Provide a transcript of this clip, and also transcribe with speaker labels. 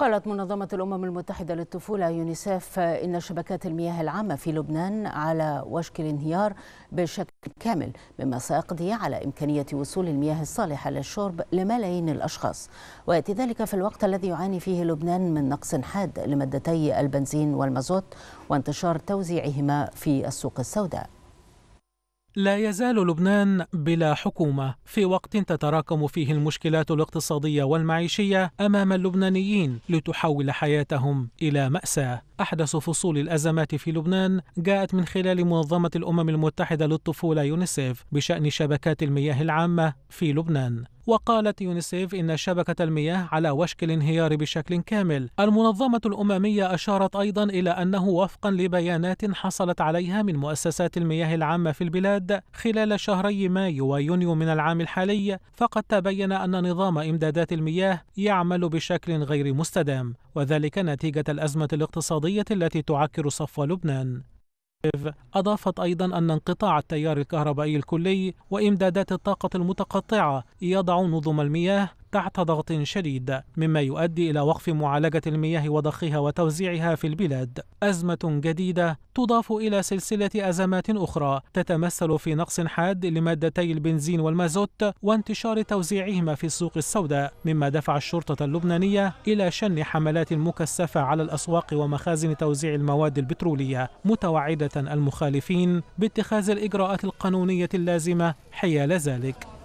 Speaker 1: قالت منظمة الأمم المتحدة للطفولة يونيسف إن شبكات المياه العامة في لبنان على وشك الانهيار بشكل كامل مما سيقضي على إمكانية وصول المياه الصالحة للشرب لملايين الأشخاص ويأتي ذلك في الوقت الذي يعاني فيه لبنان من نقص حاد لمادتي البنزين والمازوت وانتشار توزيعهما في السوق السوداء
Speaker 2: لا يزال لبنان بلا حكومه في وقت تتراكم فيه المشكلات الاقتصاديه والمعيشيه امام اللبنانيين لتحول حياتهم الى ماساه احدث فصول الازمات في لبنان جاءت من خلال منظمه الامم المتحده للطفوله يونيسيف بشان شبكات المياه العامه في لبنان وقالت يونيسيف إن شبكة المياه على وشك الانهيار بشكل كامل المنظمة الأممية أشارت أيضا إلى أنه وفقا لبيانات حصلت عليها من مؤسسات المياه العامة في البلاد خلال شهري مايو ويونيو من العام الحالي فقد تبين أن نظام إمدادات المياه يعمل بشكل غير مستدام وذلك نتيجة الأزمة الاقتصادية التي تعكر صف لبنان أضافت أيضا أن انقطاع التيار الكهربائي الكلي وإمدادات الطاقة المتقطعة يضع نظم المياه تحت ضغط شديد مما يؤدي إلى وقف معالجة المياه وضخها وتوزيعها في البلاد أزمة جديدة تضاف إلى سلسلة أزمات أخرى تتمثل في نقص حاد لمادتي البنزين والمازوت وانتشار توزيعهما في السوق السوداء مما دفع الشرطة اللبنانية إلى شن حملات مكثفة على الأسواق ومخازن توزيع المواد البترولية متوعدة المخالفين باتخاذ الإجراءات القانونية اللازمة حيال ذلك